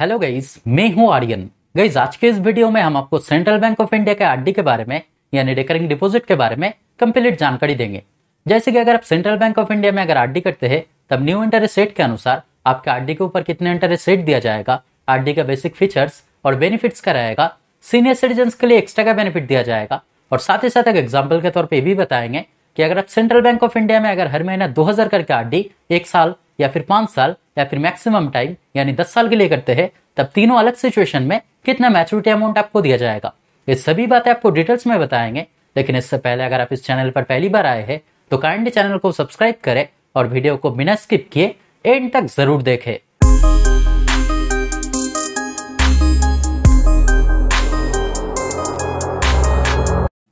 hello गईस मैं हूं आर्यन गईस आज के इस वीडियो में हम आपको सेंट्रल बैंक ऑफ इंडिया के आरडी के बारे में यानी रिकरिंग डिपॉजिट के बारे में कंप्लीट जानकारी देंगे जैसे कि अगर आप सेंट्रल बैंक ऑफ इंडिया में अगर आरडी करते हैं तब न्यू इंटरेस्ट रेट के अनुसार आपके आरडी के ऊपर कितने इंटरेस्ट रेट दिया जाएगा आरडी का बेसिक फीचर्स और बेनिफिट्स का रहेगा सीनियर सिटीजन के लिए एक्स्ट्रा का बेनिफिट दिया जाएगा और साथ ही साथ एक एग्जाम्पल के तौर पर भी बताएंगे कि अगर आप सेंट्रल बैंक ऑफ इंडिया में अगर हर महीना दो करके आर एक साल या फिर पांच साल या फिर मैक्सिमम टाइम यानी दस साल के लिए करते हैं तब तीनों अलग सिचुएशन में कितना मैच्योरिटी अमाउंट आपको दिया जाएगा ये सभी बातें आपको डिटेल्स में बताएंगे लेकिन इससे पहले अगर आप इस चैनल पर पहली बार आए हैं तो काइंडली चैनल को सब्सक्राइब करें और वीडियो को बिना स्किप किए एंड तक जरूर देखें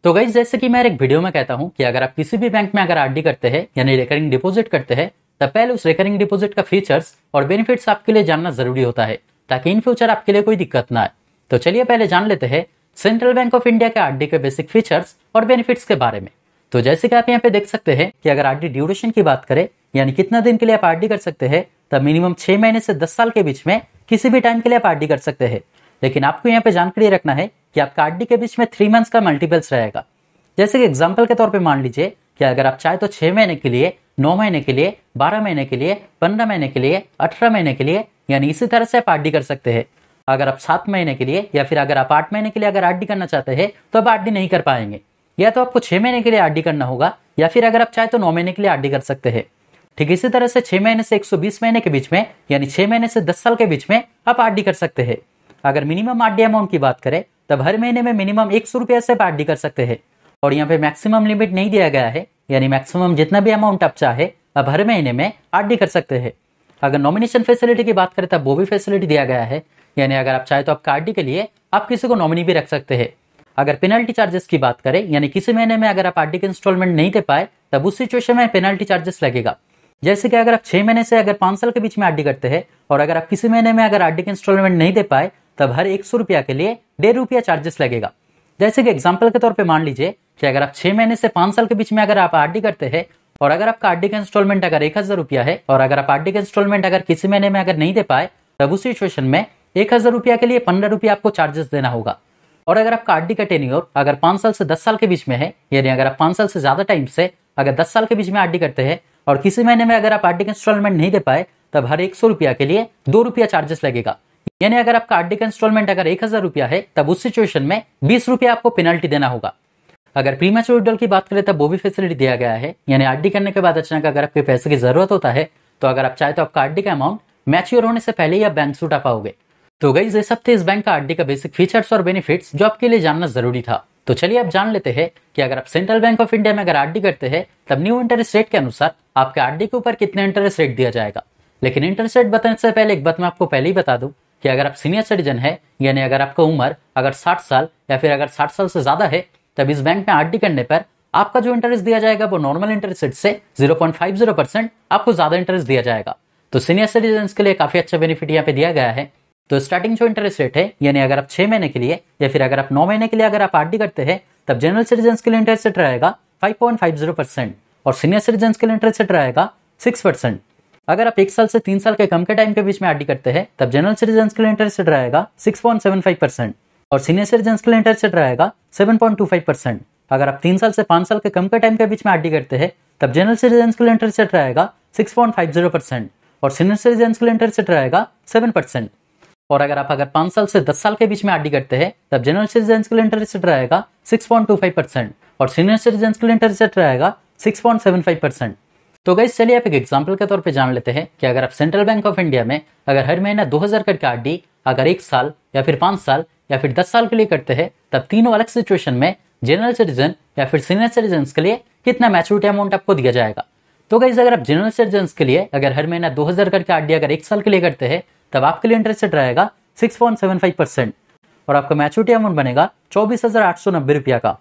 तो गई जैसे कि मैं एक वीडियो में कहता हूं कि अगर आप किसी भी बैंक में अगर आरडी करते हैं यानी रिकरिंग डिपॉजिट करते हैं पहले उस रिकरिंग डिपॉजिट का फीचर्स और बेनिफिट्स आपके लिए जानना जरूरी होता है ताकि इन फ्यूचर आपके लिए कोई दिक्कत ना आए तो चलिए पहले जान लेते हैं सेंट्रल बैंक ऑफ इंडिया के आरडी के बेसिक फीचर्स और बेनिफिट्स के बारे में तो जैसे कि आप यहाँ पे देख सकते हैं कि अगर आरडी ड्यूरेशन की बात करें यानी कितना दिन के लिए आप आरडी कर सकते हैं तब मिनिमम छह महीने से दस साल के बीच में किसी भी टाइम के लिए आप आरडी कर सकते हैं लेकिन आपको यहाँ पे जानकारी रखना है कि आपका आरडी के बीच में थ्री मंथ्स का मल्टीपल्स रहेगा जैसे कि एग्जाम्पल के तौर पर मान लीजिए कि अगर आप चाहे तो छह महीने के लिए नौ महीने के लिए बारह महीने के लिए पंद्रह महीने के लिए अठारह महीने के लिए यानी इसी तरह से आप आर कर सकते हैं अगर आप सात महीने के लिए या फिर अगर आप आठ महीने के लिए अगर आर करना चाहते हैं तो आप आर नहीं कर पाएंगे या तो आपको छह महीने के लिए आर करना होगा या फिर अगर आप चाहे तो नौ महीने के लिए आर कर सकते हैं ठीक इसी तरह से छह महीने से 120 महीने के बीच में यानी छह महीने से दस साल के बीच में आप आर कर सकते हैं अगर मिनिमम आर अमाउंट की बात करें तब हर महीने में मिनिमम एक सौ रुपया से आप आर कर सकते हैं और यहाँ पे मैक्सिमम लिमिट नहीं दिया गया है यानी मैक्सिमम जितना भी अमाउंट आप चाहे आप हर महीने में आर कर सकते हैं अगर नॉमिनेशन फैसिलिटी की बात करें तो वो भी फैसिलिटी दिया गया है यानी अगर आप चाहे तो आपका आर के लिए आप किसी को नॉमिनी भी रख सकते हैं अगर पेनल्टी चार्जेस की बात करें यानी किसी महीने में अगर आप आर के इंस्टॉलमेंट नहीं दे पाए तब उस सिचुएशन में पेनल्टी चार्जेस लगेगा जैसे कि अगर आप छह महीने से अगर पांच साल के बीच में आर करते हैं और अगर आप किसी महीने में अगर आर के इंस्टॉलमेंट नहीं दे पाए तब हर एक सौ रुपया के लिए डेढ़ रुपया चार्जेस लगेगा जैसे कि एग्जाम्पल के तौर पर मान लीजिए कि अगर आप छह महीने से पांच साल के बीच में अगर आप आर करते हैं और अगर आपका आर का इंस्टॉलमेंट अगर एक हजार रुपया है और अगर आप आर का इंस्टॉलमेंट अगर किसी महीने में अगर नहीं दे पाए तब उस सिचुएशन में एक हजार रुपया के लिए पंद्रह रुपया आपको चार्जेस देना होगा और अगर आपका आर का टेन्योर अगर पांच साल से दस साल के बीच में है यानी अगर आप पांच साल से ज्यादा टाइम से अगर दस साल के बीच में आर करते हैं और किसी महीने में अगर आप आर का इंस्टॉलमेंट नहीं दे पाए तब हर एक सौ रुपया के लिए दो रुपया चार्जेस लगेगा यानी अगर आपका आर का इंस्टॉलमेंट अगर एक हजार रुपया है तब उस सिचुएशन में बीस रुपया आपको पेनल्टी देना होगा अगर प्री मैच्योर विड्रॉल की बात करें तो वो भी फैसिलिटी दिया गया है यानी आर करने के बाद अचानक अगर आपके पैसे की जरूरत होता है तो अगर आप चाहे तो आपका आर का अमाउंट मैच्योर होने से पहले ही आप बैंक से उठा पाओगे तो गई ये सब थे इस बैंक का आर का बेसिक फीचर्स और बेनिफिट्स जो आपके लिए जानना जरूरी था तो चलिए आप जान लेते हैं कि अगर आप सेंट्रल बैंक ऑफ इंडिया में अगर आर करते हैं तब न्यू इंटरेस्ट रेट के अनुसार आपके आर के ऊपर कितने इंटरेस्ट रेट दिया जाएगा लेकिन इंटरेस्ट रेट बताने से पहले एक बात मैं आपको पहले ही बता दूं कि अगर आप सीनियर सिटीजन है यानी अगर आपका उम्र अगर 60 साल या फिर अगर 60 साल से ज्यादा है तब इस बैंक में आरडी करने पर आपका जो इंटरेस्ट दिया जाएगा वो नॉर्मल इंटरेस्ट रेट से 0.50 परसेंट आपको ज्यादा इंटरेस्ट दिया जाएगा तो सीनियर सिटीजन के लिए काफी अच्छा बेनिफिट यहाँ पे दिया गया है तो स्टार्टिंग जो इंटरेस्ट रेट है यानी अगर आप छह महीने के लिए या फिर अगर आप नौ महीने के लिए अगर आप आरडी करते हैं तब जनरल सिटीजन के लिए इंटरेस्ट रेट रहेगा 5.50 परसेंट और सीनियर सिटीजन के लिए इंटरेस्ट रेट रहेगा सिक्स परसेंट अगर आप एक साल से तीन साल के कम के टाइम के बीच में आरडी करते हैं तब जनरल सिटीजन के लिए इंटरेस्ट रेट रहेगा 6.75 परसेंट और सीनियर सिटीजन के लिए इंटरेस्ट रहेगा seven point two five percent अगर आप तीन साल से पांच साल के कम के टाइम के बीच में आर करते हैं तब जनरल सिटीजन के लिए इंटरेस्ट रहेगा six point five zero percent और सीनियर सिटीजन के लिए इंटरेस्ट रहेगा सेवन परसेंट और अगर आप अगर पांच साल से दस साल के बीच में आर करते हैं तब जनरल सिटीजन के लिए इंटरेस्ट रहेगा six point two five percent और सीनियर सिटीजन के लिए इंटरेस्ट रहेगा six point seven five percent तो गई चलिए आप एक एग्जाम्पल के तौर पर जान लेते हैं कि अगर आप सेंट्रल बैंक ऑफ इंडिया में अगर हर महीना दो हजार करके आर अगर एक साल या फिर पांच साल या फिर दस साल के लिए करते हैं तब तीनों अलग सिचुएशन में जनरल सिटीजन या फिर सीनियर सिटीजन के लिए कितना मैच्योरिटी अमाउंट आपको दिया जाएगा तो गाइज अगर आप जनरल सिटीजन के लिए अगर हर महीना दो हज़ार करके आर अगर एक साल के लिए करते हैं तब आपके लिए इंटरेस्ट रहेगा six point seven five percent और आपका मैच्योरिटी अमाउंट बनेगा चौबीस हज़ार आठ सौ नब्बे रुपया का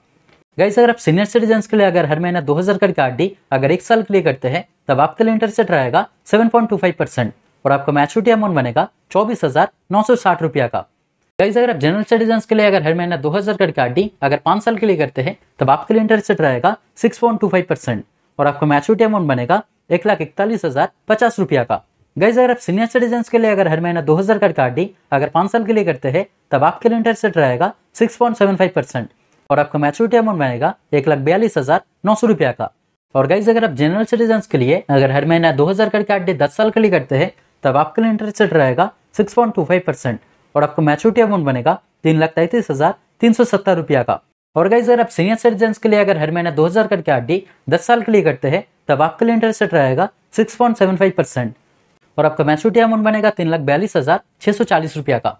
गाइस अगर आप सीनियर सिटीजन के लिए अगर हर महीना दो हज़ार करके आर अगर एक साल के लिए करते हैं तब आपके लिए इंटरेस्ट रहेगा seven point two five percent और आपका मैच्योरिटी अमाउंट बनेगा चौबीस हज़ार नौ सौ साठ रुपया का गाइज अगर आप जनरल सिटीजन के लिए अगर हर महीना दो हज़ार करके आर डी अगर पांच साल के लिए करते हैं तब आपके लिए इंटरेस्ट रहेगा six point two five percent और आपका मैच्योरिटी अमाउंट बनेगा एक लाख इकतालीस हज़ार पचास रुपया का गाइज अगर आप सीनियर सिटीजन के लिए अगर हर महीना दो हज़ार करके आर डी अगर पांच साल के लिए करते हैं तब आपके लिए इंटरेस्ट रहेगा six point seven five percent और आपका मैच्योरिटी अमाउंट बनेगा एक लाख बयालीस हज़ार नौ सौ रुपया का और गाइज अगर आप जनरल सिटीजन के लिए अगर हर महीना दो हज़ार करके आर डी दस साल के लिए करते हैं तब आपके लिए इंटरेस्ट रहेगा six point two five percent और आपको मैच्योरिटी अमाउंट बनेगा तीन लाख तैतीस हजार तीन सौ सत्तर रुपया का और गाइज अगर आप सीनियर सिटीजन के लिए अगर हर महीने दो हजार करके आर डी दस साल के लिए करते हैं तब आपके लिए इंटरेस्ट रहेगा six point seven five percent और आपका मैच्योरिटी अमाउंट बनेगा तीन लाख बयालीस हजार छह सौ चालीस रुपया का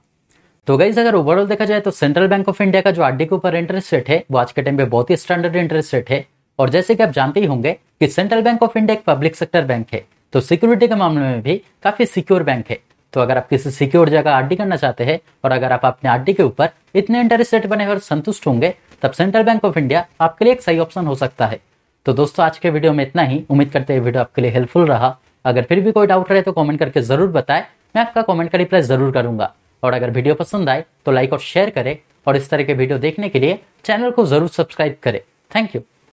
तो गाइज अगर ओवरऑल देखा जाए तो सेंट्रल बैंक ऑफ इंडिया का जो आर के ऊपर इंटरेस्ट रेट है वो आज के टाइम पे बहुत ही स्टैंडर्ड इंटरेस्ट रेट है और जैसे कि आप जानते ही होंगे कि सेंट्रल बैंक ऑफ इंडिया एक पब्लिक सेक्टर बैंक है तो सिक्योरिटी के मामले में भी काफी सिक्योर बैंक है तो अगर आप किसी सिक्योर जगह आरडी करना चाहते हैं और अगर आप अपने आरडी के ऊपर इतने इंटरेस्ट रेट बने और संतुष्ट होंगे तब सेंट्रल बैंक ऑफ इंडिया आपके लिए एक सही ऑप्शन हो सकता है तो दोस्तों आज के वीडियो में इतना ही उम्मीद करते हैं वीडियो आपके लिए हेल्पफुल रहा अगर फिर भी कोई डाउट रहे तो कॉमेंट करके जरूर बताएं मैं आपका कॉमेंट का रिप्लाई जरूर करूंगा और अगर वीडियो पसंद आए तो लाइक और शेयर करें और इस तरह के वीडियो देखने के लिए चैनल को जरूर सब्सक्राइब करें थैंक यू